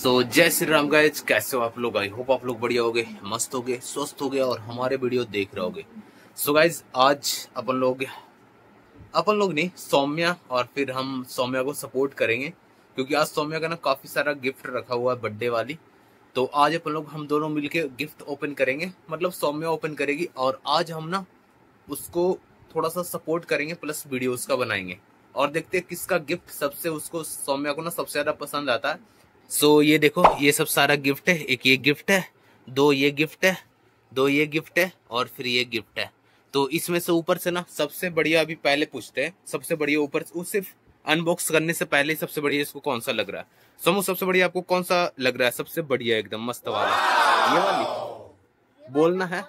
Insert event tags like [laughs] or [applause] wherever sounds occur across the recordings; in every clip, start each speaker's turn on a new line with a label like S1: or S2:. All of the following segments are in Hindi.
S1: सो जय श्री राम गाइज कैसे हो आप लोग आई होप आप लोग बढ़िया हो गए मस्त हो गए स्वस्थ हो गए और हमारे वीडियो देख रहे हो सो so, गाइज आज अपन लोग अपन लोग नहीं सौम्या और फिर हम सौम्या को सपोर्ट करेंगे क्योंकि आज सौम्या का ना काफी सारा गिफ्ट रखा हुआ है बर्थडे वाली तो आज अपन लोग हम दोनों मिलके गिफ्ट ओपन करेंगे मतलब सौम्या ओपन करेगी और आज हम ना उसको थोड़ा सा सपोर्ट करेंगे प्लस वीडियो उसका बनाएंगे और देखते हैं किसका गिफ्ट सबसे उसको सौम्या को ना सबसे ज्यादा पसंद आता है सो so, ये देखो ये सब सारा गिफ्ट है एक ये गिफ्ट है दो ये गिफ्ट है दो ये गिफ्ट है और फिर ये गिफ्ट है तो इसमें से ऊपर से ना सबसे बढ़िया अभी पहले पूछते हैं सबसे बढ़िया ऊपर वो सिर्फ अनबॉक्स करने से पहले सबसे बढ़िया इसको कौन सा लग रहा है समूह सबसे बढ़िया आपको कौन सा लग रहा है सबसे बढ़िया एकदम मस्त वाला ये वाली बोलना है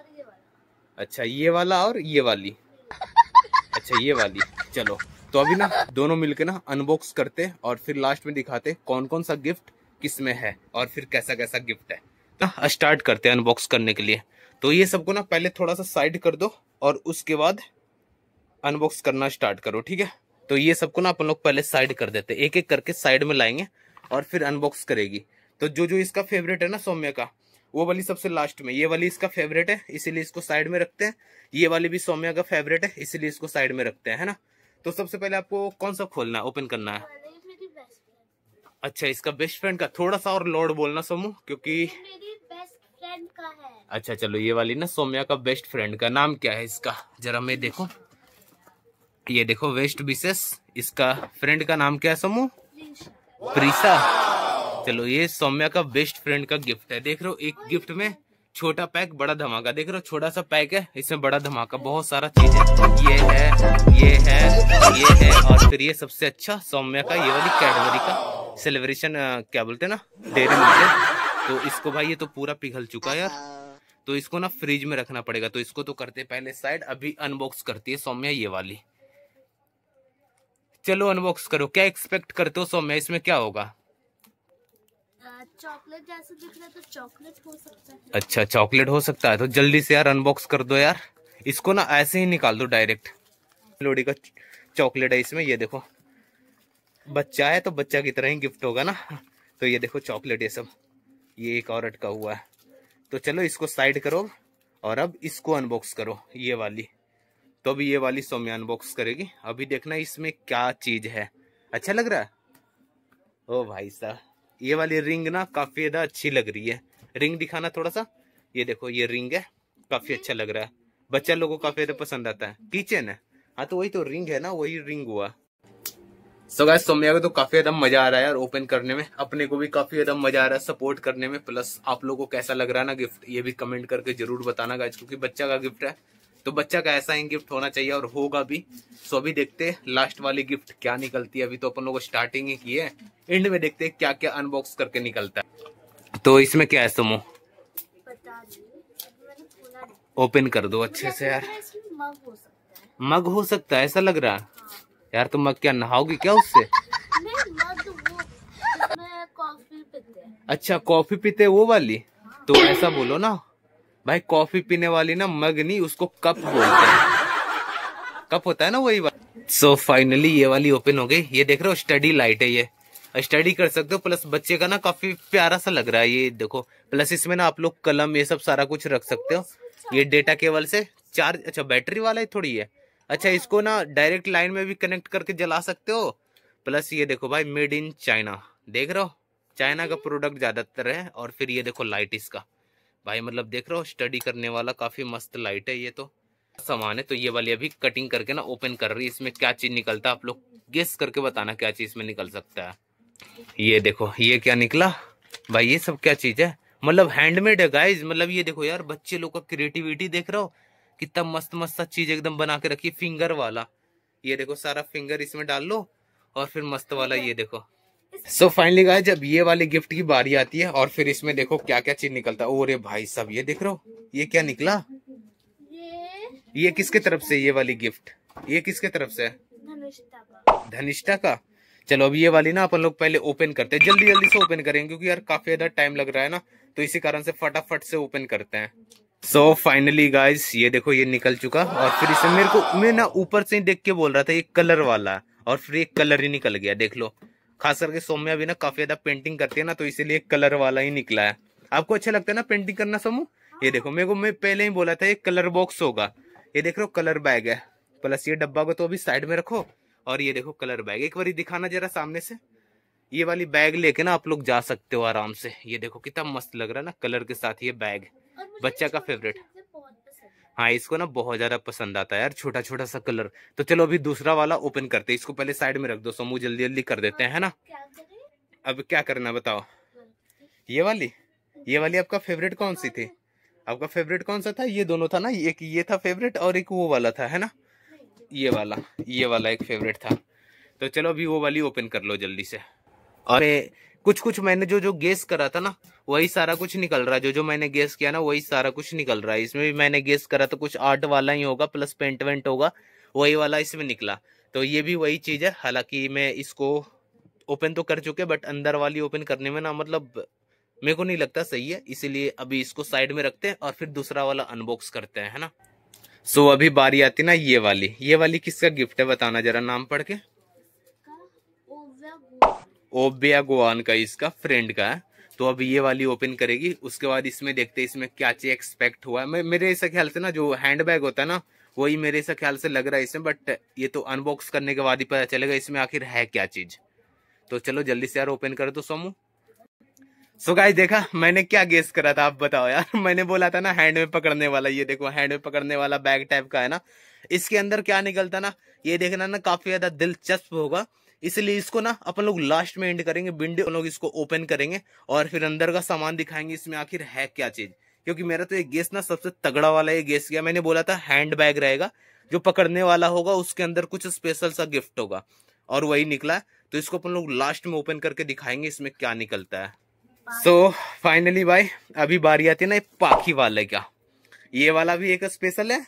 S1: अच्छा ये वाला और ये वाली अच्छा ये वाली चलो तो अभी ना दोनों मिलके ना अनबॉक्स करते और फिर लास्ट में दिखाते कौन कौन सा गिफ्ट किस में है और फिर कैसा कैसा गिफ्ट है तो स्टार्ट हाँ, करते हैं अनबॉक्स करने के लिए तो ये सबको ना पहले थोड़ा सा साइड कर दो और उसके बाद अनबॉक्स करना स्टार्ट करो ठीक है तो ये सबको ना अपन लोग पहले साइड कर देते एक एक करके साइड में लाएंगे और फिर अनबॉक्स करेगी तो जो जो इसका फेवरेट है ना सौम्य का वो वाली सबसे लास्ट में ये वाली इसका फेवरेट है इसीलिए इसको साइड में रखते हैं ये वाली भी सौम्या का फेवरेट है इसीलिए इसको साइड में रखते हैं है ना तो सबसे पहले आपको कौन सा खोलना है ओपन करना है अच्छा इसका बेस्ट फ्रेंड का थोड़ा सा और लॉर्ड बोलना समूह क्योंकि अच्छा चलो ये वाली ना सोम्या का बेस्ट फ्रेंड का नाम क्या है इसका जरा मैं देखो ये देखो वेस्ट बिसेस इसका फ्रेंड का नाम क्या है समूह प्रीसा चलो ये सोम्या का बेस्ट फ्रेंड का गिफ्ट है देख रहे हो एक गिफ्ट में छोटा पैक बड़ा धमाका देख रहे हो छोटा सा पैक है इसमें बड़ा धमाका हाँ। बहुत सारा चीज है ये है ये है ये है और फिर ये सबसे अच्छा सोम्या का ये वाली कैडबरी का सेलिब्रेशन uh, क्या बोलते हैं ना डेरी मिल्क तो इसको भाई ये तो पूरा पिघल चुका है यार तो इसको ना फ्रिज में रखना पड़ेगा तो इसको तो करते पहले साइड अभी अनबॉक्स करती है सौम्या ये वाली चलो अनबॉक्स करो क्या एक्सपेक्ट करते हो सौम्या इसमें क्या होगा चॉकलेट जैसे दिख रहा है तो चॉकलेट हो सकता है अच्छा चॉकलेट हो सकता है तो जल्दी से यार अनबॉक्स कर दो यार इसको ना ऐसे ही निकाल दो डायरेक्ट लोडी का चॉकलेट है इसमें ये देखो बच्चा है तो बच्चा की तरह ही गिफ्ट होगा ना तो ये देखो चॉकलेट ये सब ये एक और अटका हुआ है तो चलो इसको साइड करो और अब इसको अनबॉक्स करो ये वाली तो अभी ये वाली सौम्या अनबॉक्स करेगी अभी देखना इसमें क्या चीज है अच्छा लग रहा है ओ भाई साहब ये वाली रिंग ना काफी ज्यादा अच्छी लग रही है रिंग दिखाना थोड़ा सा ये देखो ये रिंग है काफी अच्छा लग रहा है बच्चा लोगों को काफी ज्यादा पसंद आता है किचन है हाँ तो वही तो रिंग है ना वही रिंग हुआ सो गाय सोम्या को तो काफी ज्यादा मजा आ रहा है यार ओपन करने में अपने को भी काफी ज्यादा मजा आ रहा है सपोर्ट करने में प्लस आप लोगों को कैसा लग रहा है ना गिफ्ट ये भी कमेंट करके जरूर बताना गाइज क्योंकि बच्चा का गिफ्ट है तो बच्चा का ऐसा ही गिफ्ट होना चाहिए और होगा भी सो अभी देखते हैं लास्ट वाली गिफ्ट क्या निकलती है अभी तो अपन लोग स्टार्टिंग ही की है एंड में देखते हैं क्या क्या अनबॉक्स करके निकलता है तो इसमें क्या है सुमो ओपन कर दो अच्छे से यार मग हो सकता है ऐसा लग रहा है यार तुम तो क्या नहाओगी क्या उससे अच्छा कॉफी पीते वो वाली हाँ। तो ऐसा बोलो ना भाई कॉफी पीने वाली ना मग नहीं उसको कप बोलते हैं कप होता है ना वही बात सो फाइनली ये वाली ओपन हो गई ये देख रहे हो स्टडी लाइट है ये स्टडी कर सकते हो प्लस बच्चे का ना काफी प्यारा सा लग रहा है ये देखो प्लस इसमें ना आप लोग कलम ये सब सारा कुछ रख सकते हो अच्छा। ये डेटा केवल से चार्ज अच्छा बैटरी वाला ही थोड़ी है अच्छा इसको ना डायरेक्ट लाइन में भी कनेक्ट करके जला सकते हो प्लस ये देखो भाई मेड इन चाइना देख रहे हो चाइना का प्रोडक्ट ज़्यादातर है और फिर ये देखो लाइट इसका भाई मतलब देख रहे हो स्टडी करने वाला काफ़ी मस्त लाइट है ये तो सामान है तो ये वाली अभी कटिंग करके ना ओपन कर रही है इसमें क्या चीज़ निकलता है आप लोग गेस करके बताना क्या चीज़ में निकल सकता है ये देखो ये क्या निकला भाई ये सब क्या चीज़ है मतलब हैंडमेड है गाइज मतलब ये देखो यार बच्चे लोग का क्रिएटिविटी देख रहे हो कितना मस्त मस्त सा चीज एकदम बना के रखी फिंगर वाला ये देखो सारा फिंगर इसमें डाल लो और फिर मस्त वाला ये देखो सो फाइनली गाय जब ये वाले गिफ्ट की बारी आती है और फिर इसमें देखो क्या क्या चीज निकलता है ओरे भाई सब ये देख रहे हो ये क्या निकला ये किसके तरफ से ये वाली गिफ्ट ये किसके तरफ से धनिष्ठा का चलो अब ये वाली ना अपन लोग पहले ओपन करते हैं जल्दी जल्दी से ओपन करेंगे क्योंकि यार काफी ज्यादा टाइम लग रहा है ना तो इसी कारण से फटाफट से ओपन करते हैं सो फाइनली गाइस ये देखो ये निकल चुका और फिर इसे मेरे को मैं ना ऊपर से ही देख के बोल रहा था ये कलर वाला और फिर एक कलर ही निकल गया देख लो खास करके सोम्या भी ना काफी ज्यादा पेंटिंग करती है ना तो इसीलिए कलर वाला ही निकला है आपको अच्छा लगता है ना पेंटिंग करना समूह ये देखो मेरे को मैं पहले ही बोला था ये कलर बॉक्स होगा ये देख रहे हो कलर बैग है प्लस ये डब्बा को तो अभी साइड में रखो और ये देखो कलर बैग एक बार दिखाना जरा सामने से ये वाली बैग लेके ना आप लोग जा सकते हो आराम से ये देखो कितना मस्त लग रहा है ना कलर के साथ ये बैग बच्चा का फेवरेट हाँ इसको ना बहुत ज्यादा पसंद आता है यार छोटा छोटा सा कलर तो चलो अभी दूसरा वाला ओपन करते इसको पहले साइड में रख दो मुझे जल्दी जल्दी कर देते हैं है ना हाँ, अब क्या करना बताओ हाँ, ये वाली ये वाली आपका फेवरेट कौन सी थी हाँ। आपका फेवरेट कौन सा था ये दोनों था ना एक ये था फेवरेट और एक वो वाला था है ना ये वाला ये वाला एक फेवरेट था तो चलो अभी वो वाली ओपन कर लो जल्दी से और कुछ कुछ मैंने जो जो गेस करा था ना वही सारा कुछ निकल रहा है जो जो मैंने गेस किया ना वही सारा कुछ निकल रहा है इसमें भी मैंने गेस करा तो कुछ आर्ट वाला ही होगा प्लस पेंट वेंट होगा वही वाला इसमें निकला तो ये भी वही चीज़ है हालांकि मैं इसको ओपन तो कर चुके बट अंदर वाली ओपन करने में ना मतलब मेरे को नहीं लगता सही है इसीलिए अभी इसको साइड में रखते हैं और फिर दूसरा वाला अनबॉक्स करते हैं है ना सो so, अभी बारी आती ना ये वाली ये वाली किसका गिफ्ट है बताना जरा नाम पढ़ के ओबिया गोवान का इसका फ्रेंड का है तो अब ये वाली ओपन करेगी उसके बाद इसमें देखते हैं इसमें क्या चीज एक्सपेक्ट हुआ है मेरे ऐसे ख्याल से ना जो हैंड बैग होता है ना वही मेरे ऐसे ख्याल से लग रहा है इसमें बट ये तो अनबॉक्स करने के बाद ही पता चलेगा इसमें आखिर है क्या चीज तो चलो जल्दी से यार ओपन कर दो सोमू सो गाइस देखा मैंने क्या गेस करा था आप बताओ यार [laughs] मैंने बोला था ना हैंड में पकड़ने वाला ये देखो हैंड में पकड़ने वाला बैग टाइप का है ना इसके अंदर क्या निकलता ना ये देखना ना काफी ज्यादा दिलचस्प होगा इसलिए इसको ना अपन लोग लास्ट में एंड करेंगे विंडो लोग इसको ओपन करेंगे और फिर अंदर का सामान दिखाएंगे इसमें आखिर है क्या चीज़ क्योंकि मेरा तो ये गेस ना सबसे तगड़ा वाला ये गेस गया मैंने बोला था हैंड बैग रहेगा जो पकड़ने वाला होगा उसके अंदर कुछ स्पेशल सा गिफ्ट होगा और वही निकला तो इसको अपन लोग लास्ट में ओपन करके दिखाएंगे इसमें क्या निकलता है सो फाइनली भाई अभी बारी आती है ना पाखी वाले का ये वाला भी एक स्पेशल है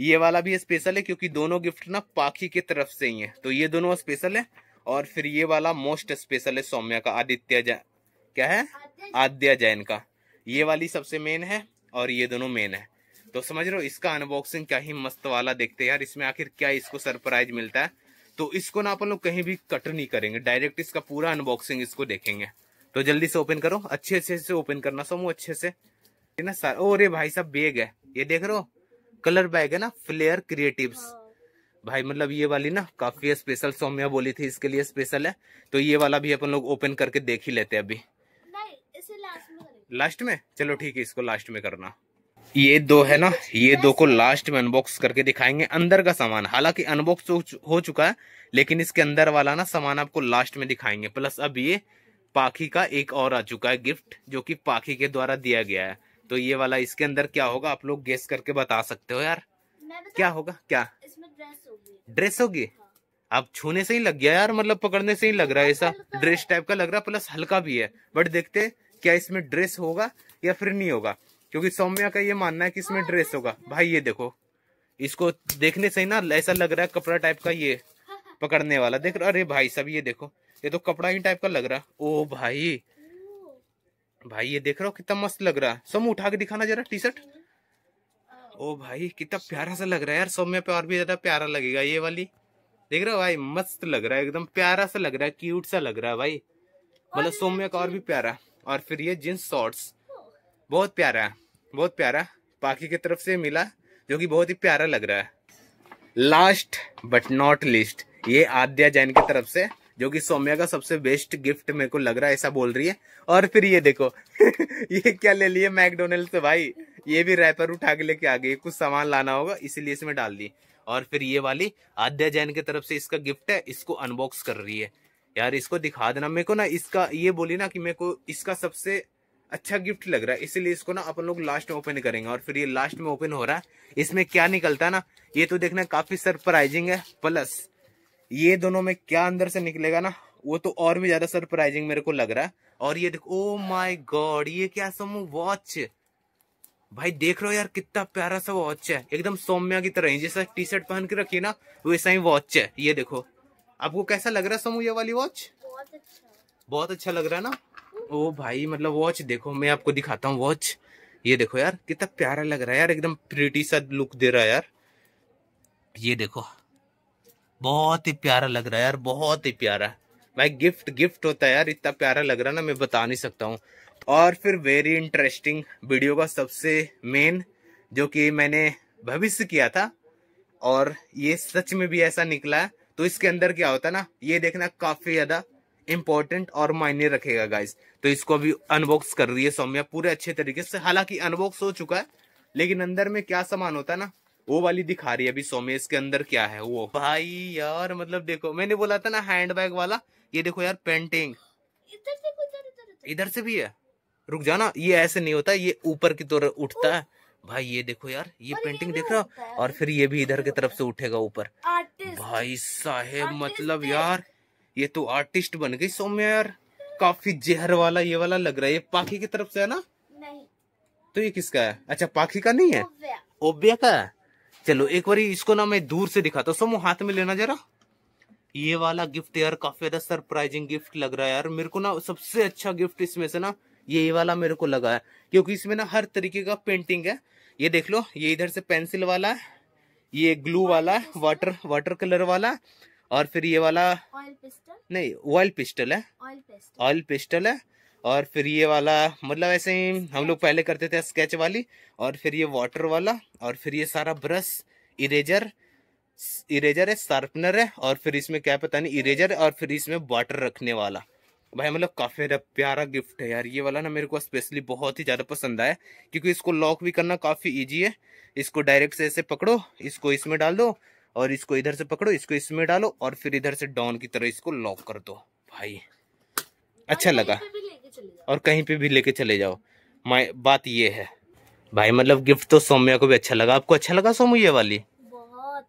S1: ये वाला भी स्पेशल है क्योंकि दोनों गिफ्ट ना पाखी की तरफ से ही है तो ये दोनों स्पेशल है और फिर ये वाला मोस्ट स्पेशल है सौम्या का आदित्य जैन क्या है आद्य जैन का ये वाली सबसे मेन है और ये दोनों मेन है तो समझ रहे हो इसका अनबॉक्सिंग क्या ही मस्त वाला देखते हैं यार इसमें आखिर क्या इसको सरप्राइज मिलता है तो इसको ना अपन लोग कहीं भी कट नहीं करेंगे डायरेक्ट इसका पूरा अनबॉक्सिंग इसको देखेंगे तो जल्दी से ओपन करो अच्छे अच्छे से ओपन करना सोमो अच्छे से ना सर ओ रे भाई साहब बैग है ये देख रहे हो कलर बैग है ना फ्लेयर क्रिएटिव्स भाई मतलब ये वाली ना काफी स्पेशल सौम्या बोली थी इसके लिए स्पेशल है तो ये वाला भी अपन लोग ओपन करके देख ही लेते हैं अभी लास्ट में चलो ठीक है इसको लास्ट में करना ये दो है ना ये दो को लास्ट में अनबॉक्स करके दिखाएंगे अंदर का सामान हालांकि अनबॉक्स हो चुका है लेकिन इसके अंदर वाला ना सामान आपको लास्ट में दिखाएंगे प्लस अब ये पाखी का एक और आ चुका है गिफ्ट जो कि पाखी के द्वारा दिया गया है तो ये वाला इसके अंदर क्या होगा आप लोग गेस करके बता सकते हो यार क्या होगा क्या इसमें ड्रेस ड्रेस होगी आप हाँ। छूने से ही लग गया यार मतलब पकड़ने से ही लग रहा है ऐसा हाँ, ड्रेस टाइप का लग रहा है प्लस हल्का भी है बट देखते क्या इसमें ड्रेस होगा या फिर नहीं होगा क्योंकि सौम्या का ये मानना है कि इसमें ड्रेस हाँ, होगा भाई ये देखो इसको देखने से ही ना ऐसा लग रहा है कपड़ा टाइप का ये [laughs] पकड़ने वाला देख रहा अरे भाई सब ये देखो ये तो कपड़ा ही टाइप का लग रहा ओ भाई भाई ये देख रहा हो कितना मस्त लग रहा है सोम उठा के दिखाना जरा टी शर्ट ओ भाई कितना प्यारा सा लग रहा है यार सौम्य पे और भी ज्यादा प्यारा लगेगा ये वाली देख रहे हो भाई मस्त लग रहा है एकदम प्यारा सा लग रहा है क्यूट सा लग रहा है भाई मतलब सौम्य का और भी प्यारा और फिर ये जींस शॉर्ट्स बहुत प्यारा बहुत प्यारा बाकी की तरफ से मिला जो कि बहुत ही प्यारा लग रहा है लास्ट बट नॉट लिस्ट ये आद्या जैन की तरफ से जो कि सौम्या का सबसे बेस्ट गिफ्ट मेरे को लग रहा है ऐसा बोल रही है और फिर ये देखो [laughs] ये क्या ले लिए मैकडोनल्ड से भाई ये भी रैपर उठा के लेके आ गई कुछ सामान लाना होगा इसीलिए इसमें डाल दी और फिर ये वाली आद्या जैन की तरफ से इसका गिफ्ट है इसको अनबॉक्स कर रही है यार इसको दिखा देना मेरे को ना इसका ये बोली ना कि मेरे को इसका सबसे अच्छा गिफ्ट लग रहा है इसीलिए इसको ना अपन लोग लास्ट में ओपन करेंगे और फिर ये लास्ट में ओपन हो रहा है इसमें क्या निकलता है ना ये तो देखना काफी सरप्राइजिंग है प्लस ये दोनों में क्या अंदर से निकलेगा ना वो तो और भी ज्यादा सरप्राइजिंग मेरे को लग रहा है और ये देखो ओ माई गॉड ये क्या समूह वॉच भाई देख रहे हो यार कितना प्यारा सा वॉच है एकदम सौम्या की तरह जैसा टी शर्ट पहन के रखी ना वैसा ही वॉच है ये देखो आपको कैसा लग रहा है समूह ये वाली वॉच बहुत अच्छा बहुत अच्छा लग रहा है ना ओ भाई मतलब वॉच देखो मैं आपको दिखाता हूँ वॉच ये देखो यार कितना प्यारा लग रहा है यार एकदम प्रिटी सा लुक दे रहा है यार ये देखो बहुत ही प्यारा लग रहा है यार बहुत ही प्यारा भाई गिफ्ट गिफ्ट होता है यार इतना प्यारा लग रहा है ना मैं बता नहीं सकता हूँ और फिर वेरी इंटरेस्टिंग वीडियो का सबसे मेन जो कि मैंने भविष्य किया था और ये सच में भी ऐसा निकला है तो इसके अंदर क्या होता है ना ये देखना काफी ज्यादा इम्पोर्टेंट और मायने रखेगा गाइज तो इसको अभी अनबॉक्स कर रही है सौम्या पूरे अच्छे तरीके से हालांकि अनबॉक्स हो चुका है लेकिन अंदर में क्या सामान होता है ना वो वाली दिखा रही है अभी सौम्या इसके अंदर क्या है वो भाई यार मतलब देखो मैंने बोला था ना हैंड वाला ये देखो यार पेंटिंग इधर से भी है रुक जाना ये ऐसे नहीं होता ये ऊपर की तरफ उठता है भाई ये देखो यार ये पेंटिंग देख रहा और फिर ये भी इधर की तरफ से उठेगा ऊपर भाई साहेब मतलब यार ये तो आर्टिस्ट बन गई सौम्या यार काफी जहर वाला ये वाला लग रहा है ये पाखी की तरफ से है ना नहीं तो ये किसका है अच्छा पाखी का नहीं है ओबिया का है चलो एक बार इसको ना मैं दूर से दिखाता हूँ सोमो हाथ में लेना जरा ये वाला गिफ्ट यार काफी ज्यादा सरप्राइजिंग गिफ्ट लग रहा है यार मेरे को ना सबसे अच्छा गिफ्ट इसमें से ना ये वाला मेरे को लगा है क्योंकि इसमें ना हर तरीके का पेंटिंग है ये देख लो ये इधर से पेंसिल वाला है ये ग्लू वाला है वाटर वाटर कलर वाला और फिर ये वाला नहीं ऑयल पिस्टल है ऑयल पिस्टल है और फिर ये वाला मतलब ऐसे ही हम लोग पहले करते थे स्केच वाली और फिर ये वाटर वाला और फिर ये सारा ब्रश इरेजर इरेजर है शार्पनर है और फिर इसमें क्या पता नहीं इरेजर और फिर इसमें वाटर रखने वाला भाई मतलब काफ़ी ज़्यादा प्यारा गिफ्ट है यार ये वाला ना मेरे को स्पेशली बहुत ही ज़्यादा पसंद आया क्योंकि इसको लॉक भी करना काफ़ी इजी है इसको डायरेक्ट से ऐसे पकड़ो इसको इसमें डाल दो और इसको इधर से पकड़ो इसको इसमें डालो और फिर इधर से डाउन की तरह इसको लॉक कर दो भाई अच्छा लगा और कहीं पे भी लेके चले जाओ माय बात ये है भाई मतलब गिफ्ट तो सोम्या को भी अच्छा लगा आपको अच्छा लगा सोमू ये वाली बहुत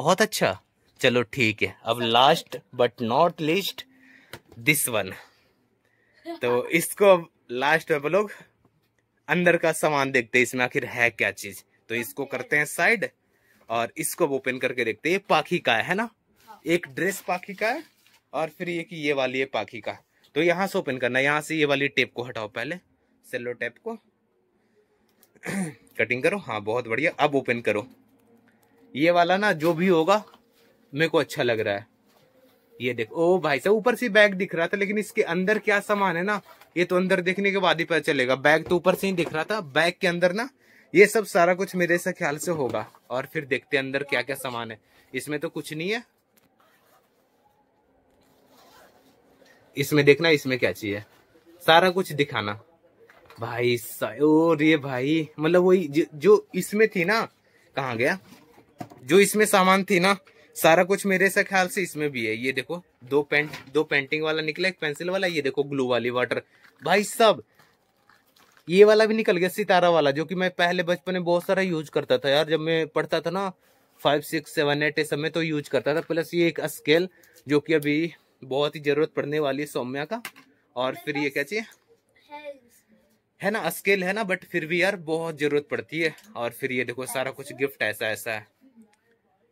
S1: बहुत अच्छा चलो ठीक है अब last but not least this one तो इसको अब लास्ट में लोग अंदर का सामान देखते हैं इसमें आखिर है क्या चीज तो इसको करते हैं साइड और इसको ओपन करके देखते हैं ये पाखी का है, है ना हाँ। एक ड्रेस पाखी का है और फिर ये कि ये वाली है पाखी का तो यहां से ओपन करना यहां यहाँ से ये वाली टेप को हटाओ पहले सेलो टेप को कटिंग [clears throat] करो हाँ बहुत बढ़िया अब ओपन करो ये वाला ना जो भी होगा मेरे को अच्छा लग रहा है ये देखो ओ भाई साहब ऊपर से बैग दिख रहा था लेकिन इसके अंदर क्या सामान है ना ये तो अंदर देखने के बाद ही पता चलेगा बैग तो ऊपर से ही दिख रहा था बैग के अंदर ना ये सब सारा कुछ मेरे से ख्याल से होगा और फिर देखते अंदर क्या क्या सामान है इसमें तो कुछ नहीं है इसमें देखना इसमें क्या चाहिए सारा कुछ दिखाना भाई और ये भाई मतलब वही जो इसमें थी ना कहा गया जो इसमें सामान थी ना सारा कुछ मेरे से ख्याल से इसमें भी है ये देखो दो पेंट दो पेंटिंग वाला निकला एक पेंसिल वाला ये देखो ग्लू वाली वाटर भाई सब ये वाला भी निकल गया सितारा वाला जो कि मैं पहले बचपन में बहुत सारा यूज करता था यार जब मैं पढ़ता था ना फाइव सिक्स सेवन एट ए समय तो यूज करता था प्लस ये एक स्केल जो कि अभी बहुत ही जरूरत पड़ने वाली है सौम्या का और फिर ये क्या चाहिए है ना स्केल है ना बट फिर भी यार बहुत जरूरत पड़ती है और फिर ये देखो सारा कुछ गिफ्ट ऐसा ऐसा है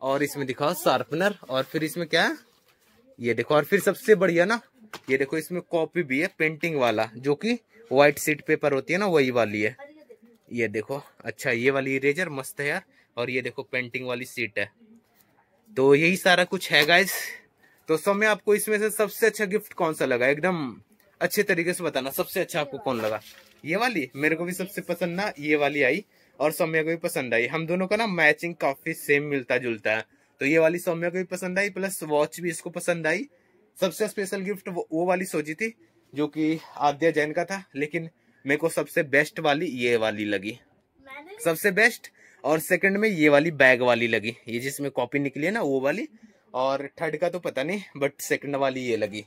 S1: और इसमें दिखाओ शार्पनर और फिर इसमें क्या ये देखो और फिर सबसे बढ़िया ना ये देखो इसमें कॉपी भी है पेंटिंग वाला जो कि व्हाइट सीट पेपर होती है ना वही वाली है ये देखो अच्छा ये वाली इरेजर मस्त है यार और ये देखो पेंटिंग वाली सीट है तो यही सारा कुछ है गाइज तो समय आपको इसमें से सबसे अच्छा गिफ्ट कौन सा लगा एकदम अच्छे तरीके से बताना सबसे अच्छा आपको कौन लगा ये वाली मेरे को भी सबसे पसंद ना ये वाली आई और सौम्या को भी पसंद आई हम दोनों का ना मैचिंग काफी सेम मिलता जुलता है तो ये वाली सौम्या को भी पसंद आई प्लस वॉच भी इसको पसंद आई सबसे स्पेशल गिफ्ट वो, वो वाली सोची थी जो कि आद्या जैन का था लेकिन मेरे को सबसे बेस्ट वाली ये वाली लगी सबसे बेस्ट और सेकंड में ये वाली बैग वाली लगी ये जिसमें कॉपी निकली है ना वो वाली और थर्ड का तो पता नहीं बट सेकंड वाली ये लगी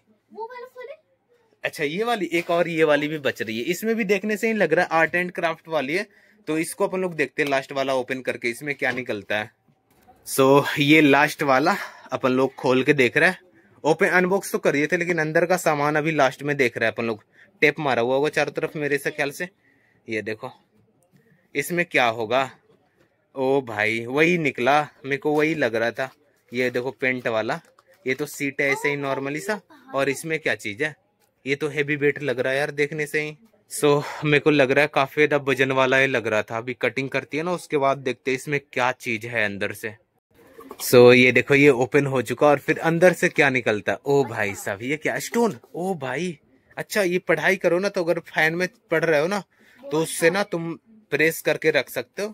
S1: अच्छा ये वाली एक और ये वाली भी बच रही है इसमें भी देखने से ही लग रहा है आर्ट एंड क्राफ्ट वाली है तो इसको अपन लोग देखते हैं लास्ट वाला ओपन करके इसमें क्या निकलता है सो so, ये लास्ट वाला अपन लोग खोल के देख रहे हैं ओपन अनबॉक्स तो कर दिए थे लेकिन अंदर का सामान अभी लास्ट में देख रहे हैं अपन लोग टेप मारा हुआ होगा चारों तरफ मेरे से ख्याल से ये देखो इसमें क्या होगा ओ भाई वही निकला मेरे को वही लग रहा था ये देखो पेंट वाला ये तो सीट है ऐसे ही नॉर्मली सा और इसमें क्या चीज़ है ये तो हैवी वेट लग रहा है यार देखने से ही सो so, मेरे को लग रहा है काफ़ी ज़्यादा वजन वाला ही लग रहा था अभी कटिंग करती है ना उसके बाद देखते हैं इसमें क्या चीज़ है अंदर से सो so, ये देखो ये ओपन हो चुका और फिर अंदर से क्या निकलता है ओ भाई साहब ये क्या स्टोन ओ भाई अच्छा ये पढ़ाई करो ना तो अगर फैन में पढ़ रहे हो ना तो उससे ना तुम प्रेस करके रख सकते हो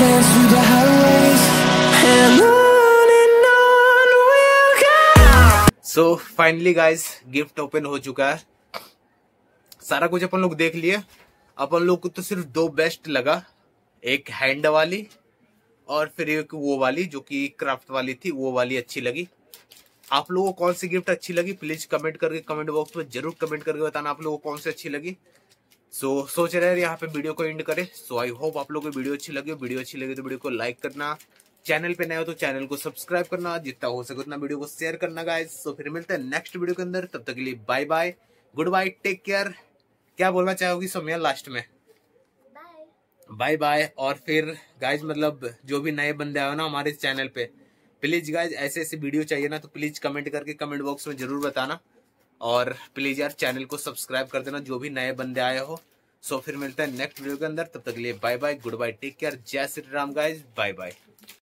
S1: dance finally the gift open हो चुका है सारा कुछ अपन लोग देख लिए अपन लोग को तो सिर्फ दो बेस्ट लगा एक हैंड वाली और फिर एक वो वाली जो कि क्राफ्ट वाली थी वो वाली अच्छी लगी आप लोगों को कौन सी गिफ्ट अच्छी लगी प्लीज कमेंट करके कमेंट बॉक्स में जरूर कमेंट करके बताना आप लोगों को कौन सी अच्छी लगी सो so, सोच रहे यहाँ पे वीडियो को एंड करें सो आई होप आप लोगों को वीडियो अच्छी लगी वीडियो अच्छी लगी तो वीडियो को लाइक करना चैनल पे नए हो तो चैनल को सब्सक्राइब करना जितना हो सके उतना वीडियो को शेयर करना गाइज सो so, फिर मिलते हैं नेक्स्ट वीडियो के अंदर तब तक के लिए bye bye goodbye take care क्या बोलना चाहोगी सोमिया लास्ट में बाय बाय और फिर गाइज मतलब जो भी नए बंदे आए ना हमारे चैनल पे प्लीज गाइज ऐसे ऐसे वीडियो चाहिए ना तो प्लीज कमेंट करके कमेंट बॉक्स में जरूर बताना और प्लीज यार चैनल को सब्सक्राइब कर देना जो भी नए बंदे आए हो सो फिर मिलते हैं नेक्स्ट वीडियो के अंदर तब तक के लिए bye bye goodbye take care जय Shri Ram guys bye bye